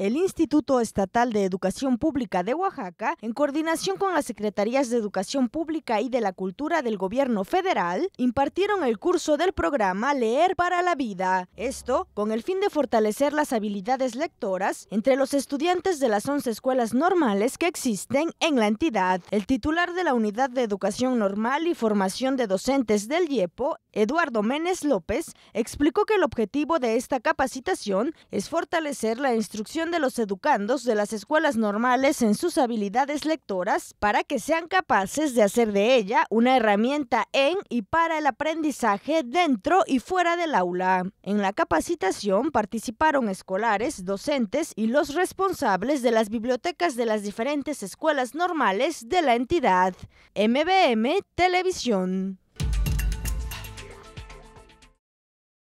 El Instituto Estatal de Educación Pública de Oaxaca, en coordinación con las Secretarías de Educación Pública y de la Cultura del Gobierno Federal, impartieron el curso del programa Leer para la Vida. Esto con el fin de fortalecer las habilidades lectoras entre los estudiantes de las 11 escuelas normales que existen en la entidad. El titular de la Unidad de Educación Normal y Formación de Docentes del IEPO, Eduardo Menes López explicó que el objetivo de esta capacitación es fortalecer la instrucción de los educandos de las escuelas normales en sus habilidades lectoras para que sean capaces de hacer de ella una herramienta en y para el aprendizaje dentro y fuera del aula. En la capacitación participaron escolares, docentes y los responsables de las bibliotecas de las diferentes escuelas normales de la entidad. MBM Televisión.